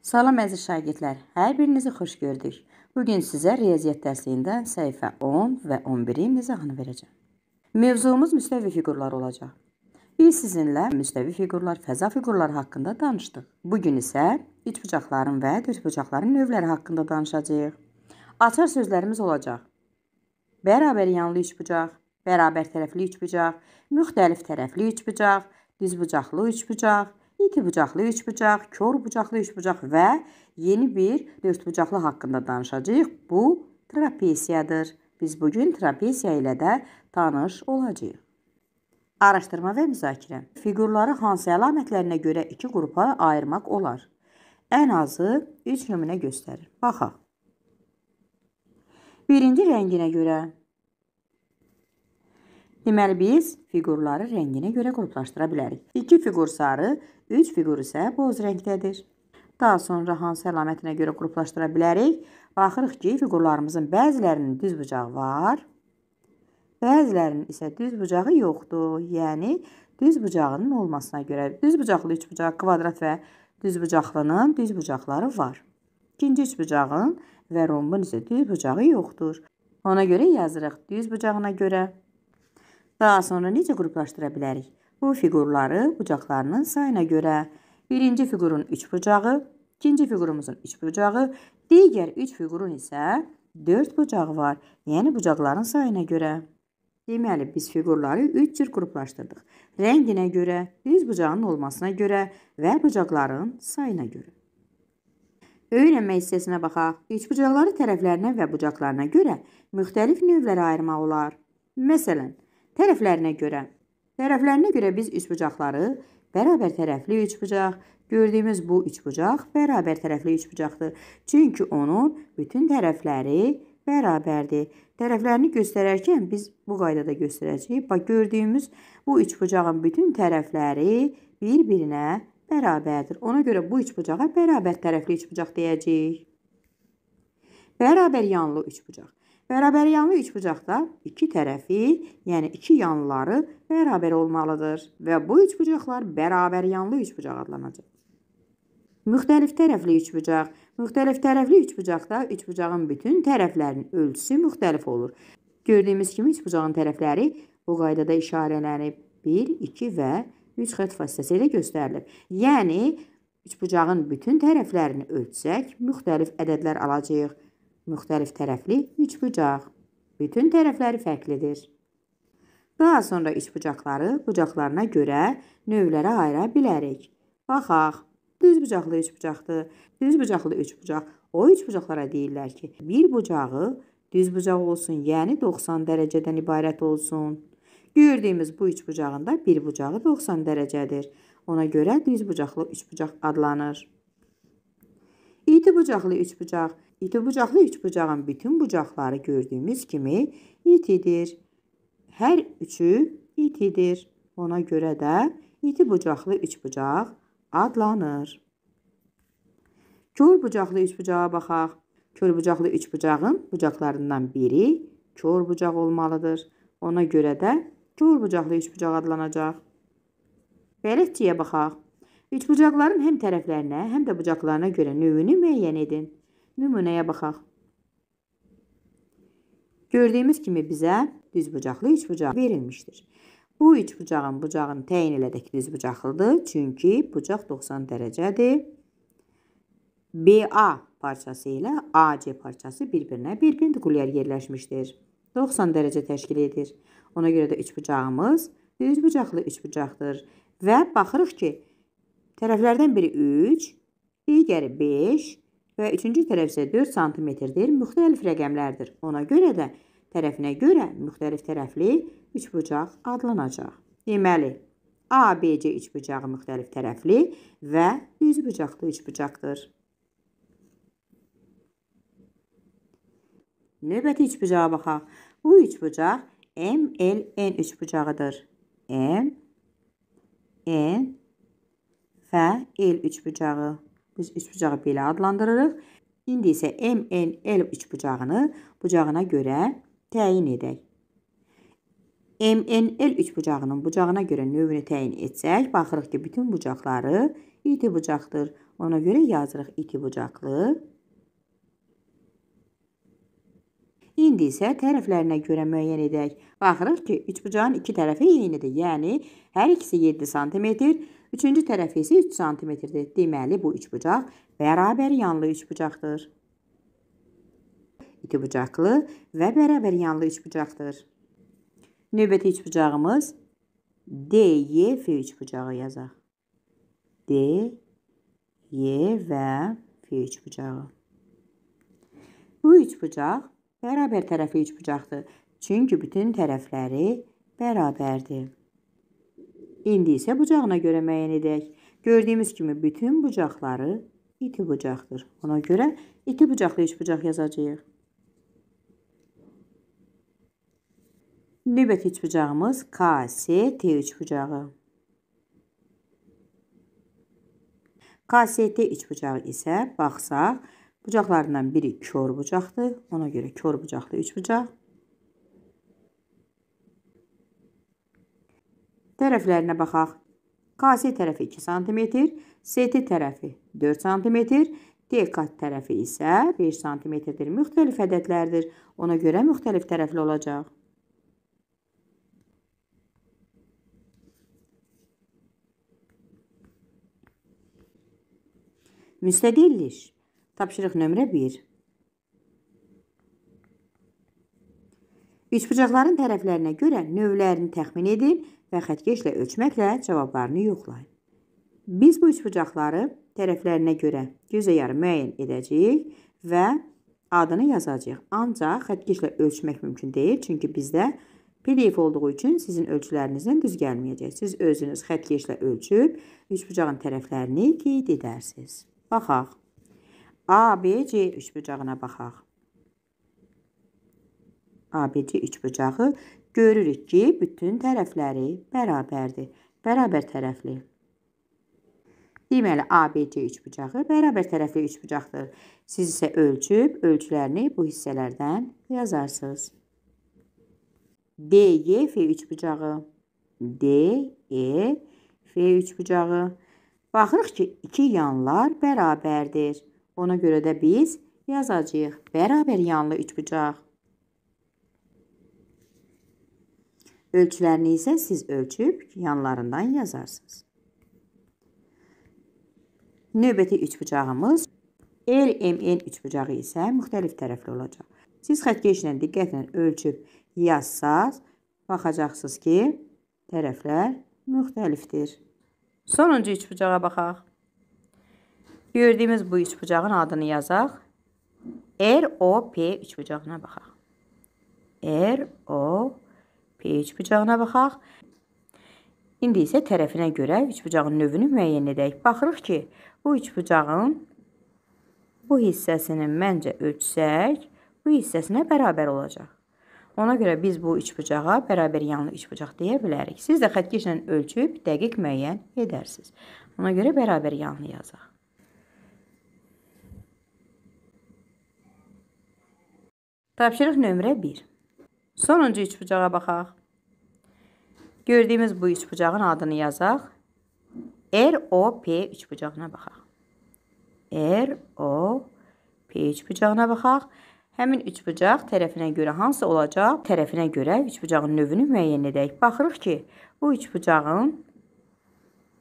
Salam əziz şagirdlər, hər birinizi xoş gördük. Bugün sizə riyaziyyat dərsliyindən səhifə 10 və 11-in nizahını verəcəm. Mövzumuz müstəvi figurlar olacaq. Biz sizinlə müstəvi figurlar, fəza figurları haqqında danışdıq. Bugün isə üçbucaqların və dördbucaqların növləri haqqında danışacağıq. Açar sözlərimiz olacaq. Bərabər yanlı üçbucaq, bərabər tərəfli üçbucaq, müxtəlif tərəfli üçbucaq, düzbucaqlı üçbucaq, İki bucaqlı üç bucaq, kor bucaqlı üç bucaq və yeni bir dörd bucaqlı haqqında danışacağıq. Bu trapesiyadır. Biz bugün trapesiya ilə də tanış olacağıq. Araşdırma və müzakirə. Fiqurları hansı əlamətlərinə görə iki qrupa ayırmaq olar? Ən azı 3 nümunə göstərir. Baxaq. Birinci rənginə görə Deməli biz fiqurları rənginə görə qruplaşdıra bilərik. 2 fiqur sarı, 3 fiqur isə boz rəngdədir. Daha sonra hansı əlamətinə görə qruplaşdıra bilərik? Baxırıq ki, fiqurlarımızın bəzilərinin düz bucağı var, bəzilərinin isə düz bucağı yoxdur. Yəni düz bucağının olmasına görə düz bucaqlı üç bucaq, kvadrat və düz bucaqlının düz bucaqları var. İkinci üç bucağın və rombun isə düz bucağı yoxdur. Ona görə yazırıq düz bucağına görə Daha sonra necə qruplaşdıra bilərik? Bu fiqurları bucaqlarının sayına görə birinci fiqurun 3 bucağı, ikinci fiqurumuzun 3 bucağı, digər 3 fiqurun isə 4 bucağı var, yəni bucaqların sayına görə. Deməli, biz fiqurları 3 cür qruplaşdırdıq. Rənginə görə, düz bucağının olmasına görə və bucaqların sayına görə. Öyrənmə hissəsinə baxaq. Üç bucaqları tərəflərinə və bucaqlarına görə müxtəlif növlərə ayırmaq olar. Məsələn, Tərəflərinə görə. Tərəflərinə görə biz üçbucaqları bərabər tərəfli üçbucaq, gördüyümüz bu üçbucaq bərabər tərəfli üçbucaqdır. Çünki onun bütün tərəfləri bərabərdir. Tərəflərini göstərərkən biz bu qaydada göstərəcəyik. Bax, gördüyümüz bu üçbucağın bütün tərəfləri bir-birinə bərabərdir. Ona görə bu üçbucağa bərabər tərəfli üçbucaq deyəcəyik. Bərabər yanlı üçbucaq. Bərabəryanlı üçbucaqda iki tərəfi, yəni iki yanları bərabər olmalıdır və bu üçbucaqlar bərabəryanlı üçbucaq adlanacaq. Müxtəlif tərəfli üçbucaq. Müxtəlif tərəfli üçbucaqda üçbucağın bütün tərəflərinin ölçüsü müxtəlif olur. Gördüyümüz kimi üçbucağın tərəfləri bu qaydada işarələnib 1, 2 və 3 xətt vasitəsilə göstərilib. Yəni üçbucağın bütün tərəflərini ölçsək, müxtəlif ədədlər alacağıq müxtəlif tərəfli üçbucaq. Bütün tərəfləri fərqlidir. Daha sonra üçbucaqları bucaqlarına görə növlərə ayıra bilərik. Baxaq. Düz bucaqlı üçbucaqdır. Düz bucaqlı üçbucaq. O üçbucaqlara deyirlər ki, bir bucağı düz bucaq olsun, yəni 90 dərəcədən ibarət olsun. Gördüyümüz bu üçbucağın da bir bucağı 90 dərəcədir. Ona görə düz bucaqlı üçbucaq adlanır. İti bucaqlı üçbucaq İkibucaqlı üçbucağın bütün bucaqları gördüyümüz kimi itidir. Hər üçü itidir. Ona görə də iti bucaqlı üçbucaq adlanır. Kör bucaqlı üçbucağa baxaq. Kör bucaqlı üçbucağın bucaqlarından biri kör bucaq olmalıdır. Ona görə də kör bucaqlı üçbucaq adlanacaq. Bələdçiyə baxaq. Üçbucaqların həm tərəflərinə, həm də bucaqlarına görə növünü müəyyən edin. Nümunəyə baxaq. Gördüyümüz kimi bizə düzbucaqlı üçbucaq verilmişdir. Bu üçbucağın bucağını təyin elədək düzbucaqlıdır, çünki bucaq 90 dərəcədir. BA parçası ilə AC parçası bir-birinə perpendikulyar yerləşmişdir. 90 dərəcə təşkil edir. Ona görə də üçbucağımız düzbucaqlı üçbucaqdır və baxırıq ki, tərəflərdən biri 3, digəri 5, və üçüncü tərəf isə 4 sm-dir, müxtəlif rəqəmlərdir. Ona görə də tərəfinə görə müxtəlif tərəfli üçbucaq adlanacaq. Deməli, ABC üçbucağı müxtəlif tərəfli və düzbucaqlı üçbucaqdır. Növbəti üçbucağa baxaq. Bu üçbucaq MLN üçbucağıdır. M, N və L üçbucağı. Biz üç bucağı belə adlandırırıq. İndi isə MNL üçbucağını bucağına görə təyin edək. MNL üçbucağının bucağına görə növünü təyin etsək, baxırıq ki, bütün bucaqları iti bucaqdır. Ona görə yazırıq iti bucaqlı. İndi isə tərəflərinə görə müəyyən edək. Baxırıq ki, üçbucağın iki tərəfi eynidir. Yəni, hər ikisi 7 cm, Üçüncü tərəfi isə 3 cm-dir. Deməli, bu üçbucaq bərabər yanlı üçbucaqdır. İki bucaqlı və bərabər yanlı üçbucaqdır. Növbəti üçbucağımız DYF üçbucağı yazaq. D, Y və F üçbucağı. Bu üçbucaq bərabər tərəfli üçbucaqdır. Çünki bütün tərəfləri bərabərdir. İndi isə bucağına görə müəyyən edək. Gördüyümüz kimi bütün bucaqları iti bucaqdır. Ona görə iti bucaqlı üç bucaq yazacağıq. Növbəti üç bucağımız K, S, T üç bucağı. K, S, T üç bucağı isə baxsaq, bucaqlarından biri kör bucaqdır. Ona görə kör bucaqlı üç bucaq. Tərəflərinə baxaq. KS tərəfi 2 sm, ST tərəfi 4 sm, dekat tərəfi isə 1 sm-dir. Müxtəlif ədədlərdir. Ona görə müxtəlif tərəfli olacaq. Müstədilliş. Tapşırıq nömrə 1. Üçbucaqların tərəflərinə görə növlərini təxmin edin və xətkeşlə ölçməklə cavablarını yoxlayın. Biz bu üçbucaqları tərəflərinə görə gözə yarı müəyyən edəcəyik və adını yazacağıq. Ancaq xətkeşlə ölçmək mümkün deyil, çünki bizdə PDF olduğu üçün sizin ölçülərinizdən düz gəlməyəcək. Siz özünüz xətkeşlə ölçüb üçbucağın tərəflərini qeyd edərsiniz. Baxaq. ABC üçbucağına baxaq. ABC üçbucağı görürük ki, bütün tərəfləri bərabərdir. Bərabər tərəfli. Deməli, ABC üçbucağı bərabər tərəfli üçbucaqdır. Siz isə ölçüb, ölçülərini bu hissələrdən yazarsınız. DEF üçbucağı. DEF üçbucağı. Baxırıq ki, iki yanlar bərabərdir. Ona görə də biz yazacağıq bərabər yanlı üçbucaq. Ölçülərini isə siz ölçüb yanlarından yazarsınız. Növbəti üçbucağımız LMN üçbucağı isə müxtəlif tərəfli olacaq. Siz xətkeşlə diqqətlə ölçüb yazsaz, baxacaqsınız ki, tərəflər müxtəlifdir. Sonuncu üçbucağa baxaq. Gördüyümüz bu üçbucağın adını yazaq. ROP üçbucağına baxaq. ROP peyç bucağına baxaq. İndi isə tərəfinə görə üç bucağın növünü müəyyən edək. Baxırıq ki, bu üç bucağın bu hissəsini məncə ölçsək, bu hissəsinə bərabər olacaq. Ona görə biz bu üç bucağa bərabər yanlı üç bucaq deyə bilərik. Siz də xətkeşlə ölçüb dəqiq müəyyən edərsiniz. Ona görə bərabər yanlı yazaq. Tapşırıq nömrə 1. Sonuncu üç bucağa baxaq. Gördüyümüz bu üç bucağın adını yazaq. ROP üç bucağına baxaq. ROP üç bucağına baxaq. Həmin üç bucaq tərəfinə görə hansı olacaq? Tərəfinə görə üç bucağın növünü müəyyən edək. Baxırıq ki, bu üç bucağın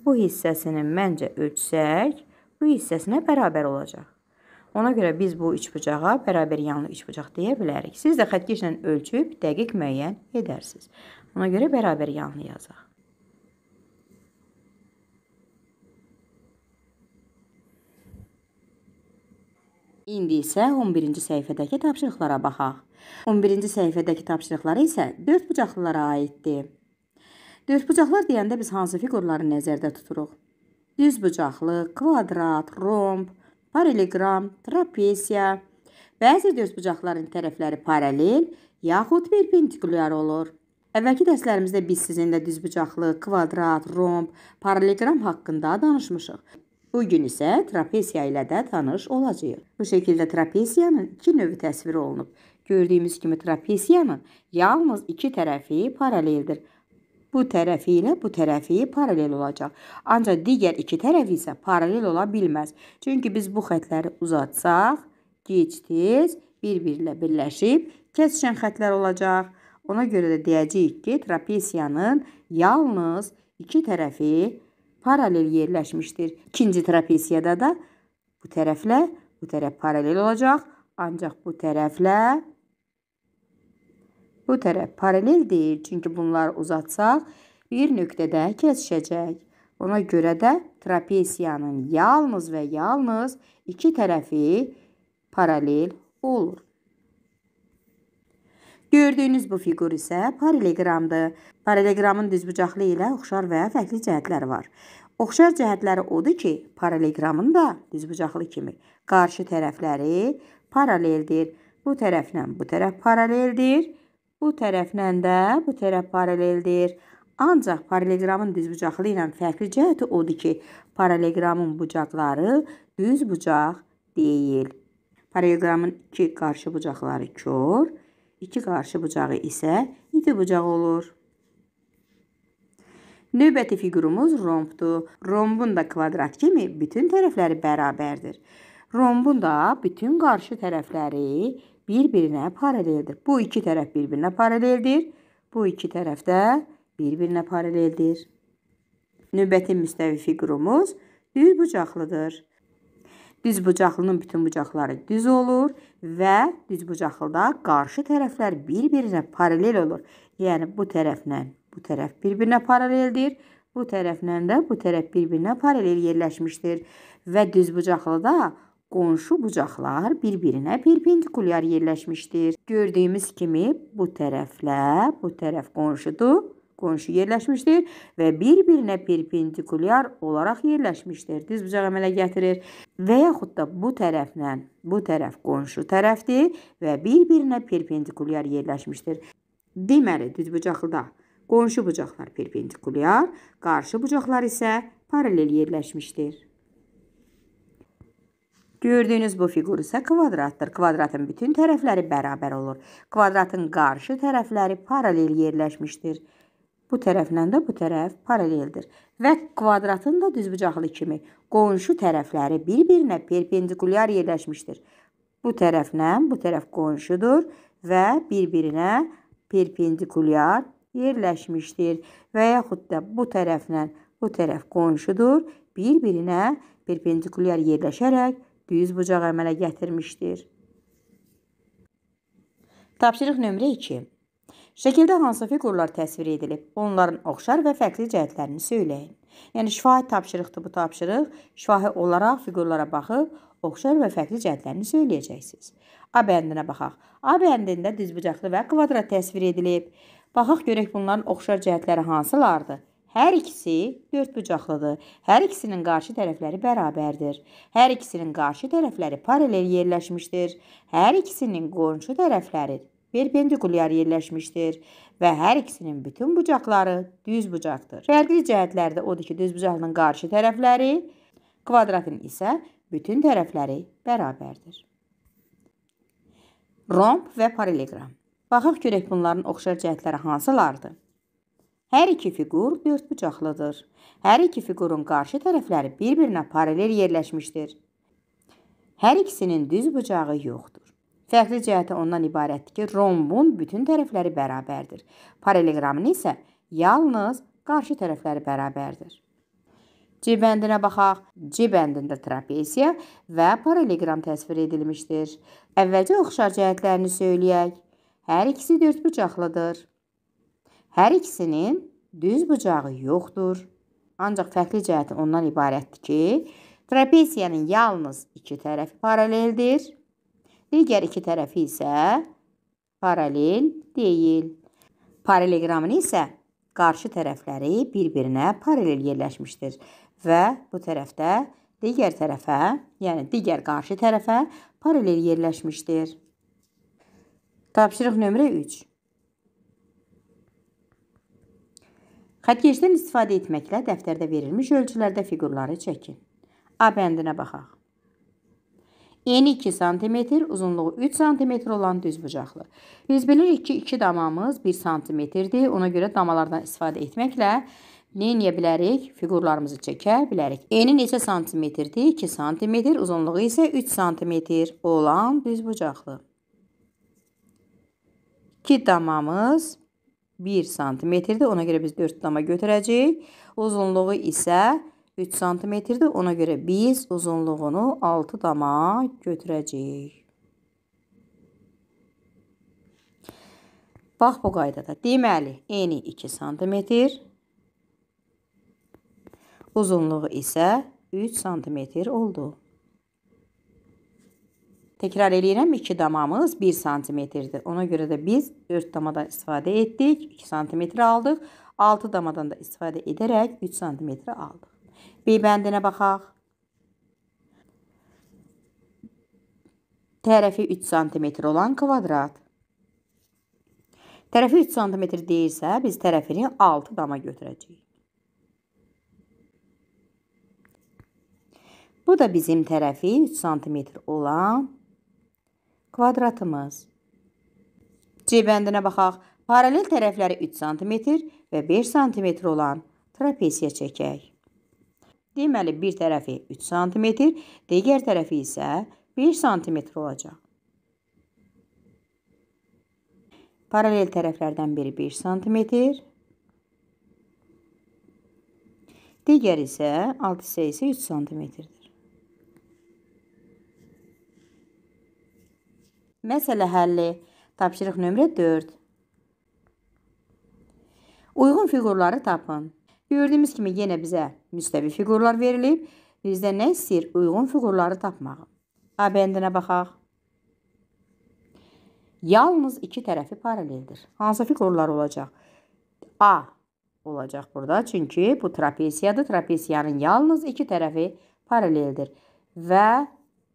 bu hissəsini məncə ölçsək, bu hissəsinə bərabər olacaq. Ona görə biz bu üçbucağa bərabər yanlı üçbucaq deyə bilərik. Siz də xətkeşlə ölçüb dəqiq müəyyən edərsiniz. Ona görə bərabər yanlı yazaq. İndi isə 11-ci səhifədəki tapşırıqlara baxaq. 11-ci səhifədəki tapşırıqlar isə 4 bucaqlılara aiddir. 4 bucaqlar deyəndə biz hansı fiqurları nəzərdə tuturuq? Düz bucaqlı, kvadrat, romb, paralleqram, trapesiya. Bəzi göz bucaqlarının tərəfləri paralel yaxud perpendikulyar olur. Əvvəlki dərslərimizdə biz sizinlə düzbucaqlı, kvadrat, romb, paralleqram haqqında danışmışıq. Bu gün isə trapesiya ilə də tanış olacağıq. Bu şəkildə trapesiyanın iki növü təsvir olunub. Gördüyümüz kimi trapesiyanın yalnız iki tərəfi paraleldir bu tərəfi ilə bu tərəfi paralel olacaq. Ancaq digər iki tərəfi isə paralel ola bilməz. Çünki biz bu xətləri uzatsaq, gec-tez bir-birinə birləşib kəsişən xətlər olacaq. Ona görə də deyəcəyik ki, trapesiyanın yalnız iki tərəfi paralel yerləşmişdir. İkinci trapesiyada da bu tərəflə bu tərəf paralel olacaq, ancaq bu tərəflə Bu tərəf paralel deyil, çünki bunları uzatsaq bir nöqtədə kəsişəcək. Ona görə də trapesiyanın yalnız və yalnız iki tərəfi paralel olur. Gördüyünüz bu fiqur isə paraleqramdır. Paraleqramın düzbucaqlı ilə oxşar və fərqli cəhətləri var. Oxşar cəhətləri odur ki, paraleqramın da düzbucaqlı kimi qarşı tərəfləri paraleldir. Bu tərəflə bu tərəf paraleldir. Bu tərəflə də bu tərəf paraleldir. Ancaq paralelogramın düzbucaqlı ilə fərqli cəhəti odur ki, paralelogramın bucaqları düzbucaq deyil. Paralelogramın iki qarşı bucaqları kör, iki qarşı bucağı isə iti bucaq olur. Növbəti fiqurumuz rombdur. Rombun da kvadrat kimi bütün tərəfləri bərabərdir. Rombun da bütün qarşı tərəfləri bir-birinə paraleldir. Bu iki tərəf bir-birinə paraleldir. Bu iki tərəf də bir-birinə paraleldir. Növbəti müstəvi fiqurumuz düz bucaqlıdır. Düz bucaqlının bütün bucaqları düz olur və düz bucaqlıda qarşı tərəflər bir-birinə paralel olur. Yəni bu tərəflə bu tərəf bir-birinə paraleldir. Bu tərəflə də bu tərəf bir-birinə paralel yerləşmişdir və düz bucaqlıda Qonşu bucaqlar bir-birinə perpendikulyar yerləşmişdir. Gördüyümüz kimi bu tərəflə bu tərəf qonşudur, qonşu yerləşmişdir və bir-birinə perpendikulyar olaraq yerləşmişdir. Düz bucaq əmələ gətirir. Və yaxud da bu tərəflə bu tərəf qonşu tərəfdir və bir-birinə perpendikulyar yerləşmişdir. Deməli, düz bucaqlıda qonşu bucaqlar perpendikulyar, qarşı bucaqlar isə paralel yerləşmişdir. Gördüyünüz bu fiqur isə kvadratdır. Kvadratın bütün tərəfləri bərabər olur. Kvadratın qarşı tərəfləri paralel yerləşmişdir. Bu tərəflə də bu tərəf paraleldir. Və kvadratın da düzbucaqlı kimi qonşu tərəfləri bir-birinə perpendikulyar yerləşmişdir. Bu tərəflə bu tərəf qonşudur və bir-birinə perpendikulyar yerləşmişdir. Və yaxud da bu tərəflə bu tərəf qonşudur, bir-birinə perpendikulyar yerləşərək düyüz bucaq əmələ gətirmişdir. Tapşırıq nömrə 2. Şəkildə hansı fiqurlar təsvir edilib? Onların oxşar və fərqli cəhətlərini söyləyin. Yəni şifahi tapşırıqdır bu tapşırıq. Şifahi olaraq fiqurlara baxıb oxşar və fərqli cəhətlərini söyləyəcəksiniz. A bəndinə baxaq. A bəndində düzbucaqlı və kvadrat təsvir edilib. Baxaq görək bunların oxşar cəhətləri hansılardır? Hər ikisi dördbucaqlıdır. Hər ikisinin qarşı tərəfləri bərabərdir. Hər ikisinin qarşı tərəfləri paralel yerləşmişdir. Hər ikisinin qonşu tərəfləri perpendikulyar yerləşmişdir və hər ikisinin bütün bucaqları düz bucaqdır. Fərqli cəhətlərdə odur ki, düz bucaqlının qarşı tərəfləri, kvadratın isə bütün tərəfləri bərabərdir. Romb və paraleloqram. Baxaq görək bunların oxşar cəhətləri hansılardır? Hər iki fiqur dördbucaqlıdır. Hər iki fiqurun qarşı tərəfləri bir-birinə paralel yerləşmişdir. Hər ikisinin düz bucağı yoxdur. Fərqli cəhəti ondan ibarətdir ki, rombun bütün tərəfləri bərabərdir. Paraleqramın isə yalnız qarşı tərəfləri bərabərdir. C bəndinə baxaq. C bəndində trapeziya və paraleqram təsvir edilmişdir. Əvvəlcə oxşar cəhətlərini söyləyək. Hər ikisi dördbucaqlıdır. Hər ikisinin düz bucağı yoxdur. Ancaq fərqli cəhəti ondan ibarətdir ki, trapeziyanın yalnız iki tərəfi paraleldir. Digər iki tərəfi isə paralel deyil. Paraleqramın isə qarşı tərəfləri bir-birinə paralel yerləşmişdir və bu tərəfdə digər tərəfə, yəni digər qarşı tərəfə paralel yerləşmişdir. Tapşırıq nömrə 3. Xətkeşdən istifadə etməklə dəftərdə verilmiş ölçülərdə fiqurları çəkin. A bəndinə baxaq. Eni 2 sm, uzunluğu 3 sm olan düzbucaqlı. Biz bilirik ki, 2 damamız 1 sm-dir. Ona görə damalardan istifadə etməklə nə edə bilərik? Fiqurlarımızı çəkə bilərik. Eni neçə santimetrdir? 2 sm, uzunluğu isə 3 sm olan düzbucaqlı. 2 damamız 1 cm-dir. Ona görə biz 4 dama götürəcəyik. Uzunluğu isə 3 cm-dir. Ona görə biz uzunluğunu 6 dama götürəcəyik. Bax bu qaydada. Deməli, eni 2 cm, uzunluğu isə 3 cm oldu. Təkrar eləyirəm, 2 damamız 1 cm-dir. Ona görə də biz 4 damadan istifadə etdik, 2 cm aldıq. 6 damadan da istifadə edərək 3 cm aldıq. B bəndinə baxaq. Tərəfi 3 cm olan kvadrat. Tərəfi 3 cm deyirsə, biz tərəfini 6 dama götürəcəyik. Bu da bizim tərəfi 3 cm olan Kvadratımız. C bəndinə baxaq. Paralel tərəfləri 3 sm və 5 sm olan trapesiya çəkək. Deməli, bir tərəfi 3 sm, digər tərəfi isə 5 sm olacaq. Paralel tərəflərdən biri 5 sm, digər isə alt hissəsi 3 sm-dir. Məsələ həlli. Tapşırıq nömrə 4. Uyğun fiqurları tapın. Gördüyümüz kimi yenə bizə müstəvi fiqurlar verilib. Bizdə nə istəyir? Uyğun fiqurları tapmağı. A bəndinə baxaq. Yalnız iki tərəfi paraleldir. Hansı fiqurlar olacaq? A olacaq burada. Çünki bu trapesiyadır. Trapesiyanın yalnız iki tərəfi paraleldir. Və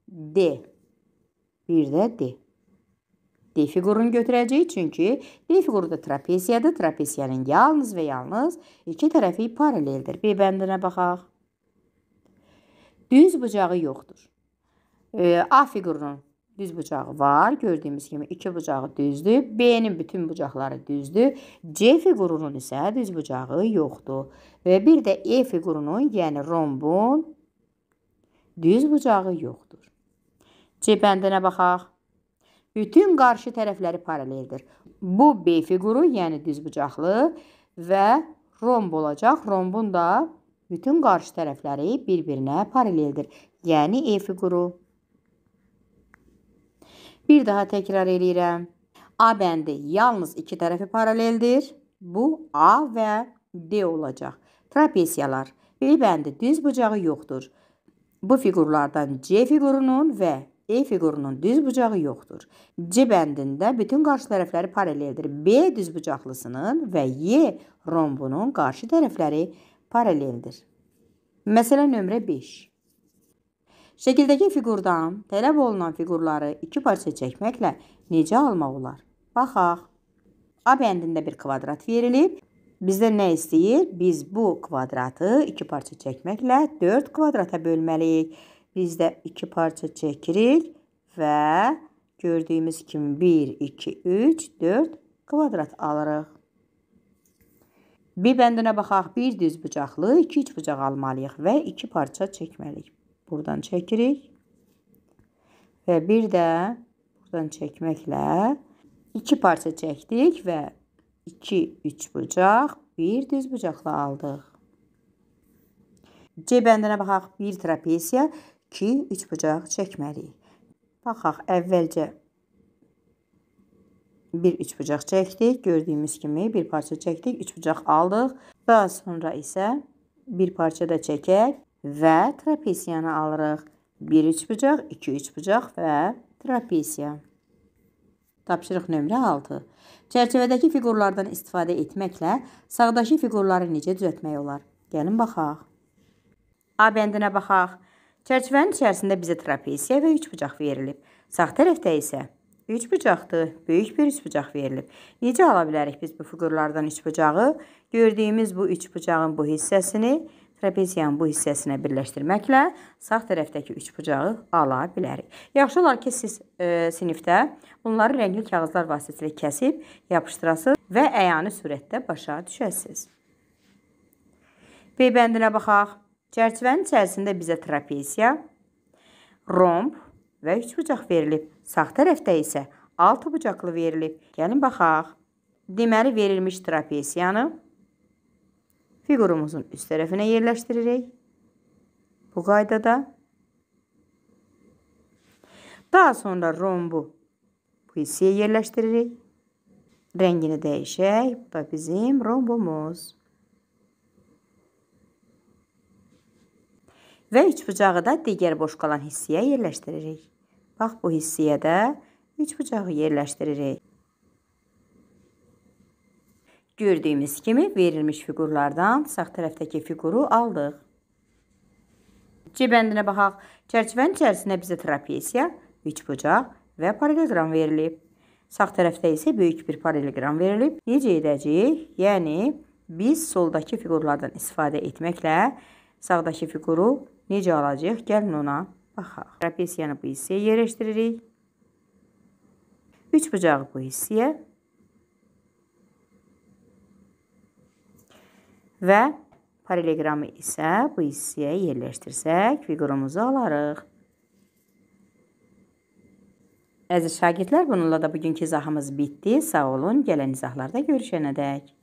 D. Bir də D. D fiqurunu götürəcəyik, çünki D fiquru da trapeziyadır. Trapeziyanın yalnız və yalnız iki tərəfi paraleldir. B bəndinə baxaq. Düz bucağı yoxdur. E, A fiqurunun düz bucağı var. Gördüyümüz kimi iki bucağı düzdür. B-nin bütün bucaqları düzdür. C fiqurunun isə düz bucağı yoxdur. Və bir də E fiqurunun, yəni rombun düz bucağı yoxdur. C bəndinə baxaq. Bütün qarşı tərəfləri paraleldir. Bu B fiquru, yəni düzbucaqlı və romb olacaq. Rombun da bütün qarşı tərəfləri bir-birinə paraleldir. Yəni E fiquru. Bir daha təkrar eləyirəm. A bəndi yalnız iki tərəfi paraleldir. Bu A və D olacaq. Trapesiyalar. B bəndi düz bucağı yoxdur. Bu fiqurlardan C fiqurunun və E fiqurunun düz bucağı yoxdur. C bəndində bütün qarşı tərəfləri paraleldir. B düzbucaqlısının və Y rombunun qarşı tərəfləri paraleldir. Məsələ nömrə 5. Şəkildəki fiqurdan tələb olunan fiqurları iki parça çəkməklə necə almaq olar? Baxaq. A bəndində bir kvadrat verilib. Bizdə nə istəyir? Biz bu kvadratı iki parça çəkməklə 4 kvadrata bölməliyik. Biz də iki parça çəkirik və gördüyümüz kimi 1, 2, 3, 4 kvadrat alırıq. Bir bəndinə baxaq, bir düz bucaqlı, iki üç bucaq almalıyıq və iki parça çəkməliyik. Buradan çəkirik və bir də buradan çəkməklə iki parça çəkdik və iki üç bucaq, bir düz bucaqlı aldıq. C bəndinə baxaq, bir trapesiya, 2-3 bucaq çəkməliyik. Baxaq, əvvəlcə bir üç bucaq çəkdik. Gördüyümüz kimi bir parça çəkdik, üç bucaq aldıq. Daha sonra isə bir parça da çəkək və trapesiyanı alırıq. 1 üç bucaq, 2 üç bucaq və trapesiya. Tapşırıq nömrə 6. Çərçivədəki fiqurlardan istifadə etməklə sağdakı fiqurları necə düzəltmək olar? Gəlin baxaq. A bəndinə baxaq. Çərçivənin içərisində bizə trapesiya və üç bucaq verilib. Sağ tərəfdə isə üç bucaqdır, böyük bir üç bucaq verilib. Necə ala bilərik biz bu fiqurlardan üç bucağı? Gördüyümüz bu üç bucağın bu hissəsini trapeziyanın bu hissəsinə birləşdirməklə sağ tərəfdəki üç bucağı ala bilərik. Yaxşı olar ki, siz e, sinifdə bunları rəngli kağızlar vasitəsilə kəsib, yapışdırasınız və əyani surətdə başa düşəsiniz. B bəndinə baxaq. Çərçivənin içərisində bizə trapesiya, romb və üç bucaq verilib. Sağ tərəfdə isə 6 bucaqlı verilib. Gəlin baxaq. Deməli verilmiş trapesiyanı fiqurumuzun üst tərəfinə yerləşdiririk. Bu qaydada. Daha sonra rombu bu hissəyə yerləşdiririk. Rəngini dəyişək. Bu da bizim rombumuz. və üç bucağı da digər boş qalan hissəyə yerləşdiririk. Bax bu hissəyə də üç bucağı yerləşdiririk. Gördüyümüz kimi verilmiş fiqurlardan sağ tərəfdəki fiquru aldıq. C bəndinə baxaq. Çərçivənin içərisində bizə trapesiya, üç bucaq və paralelogram verilib. Sağ tərəfdə isə böyük bir paralelogram verilib. Necə edəcəyik? Yəni biz soldakı fiqurlardan istifadə etməklə sağdakı fiquru necə alacaq? Gəlin ona baxaq. Trapesiyanı bu hissəyə yerləşdiririk. Üç bucağı bu hissəyə. Və paraleqramı isə bu hissəyə yerləşdirsək, fiqurumuzu alarıq. Əziz şagirdlər, bununla da bugünkü izahımız bitdi. Sağ olun, gələn izahlarda görüşənədək.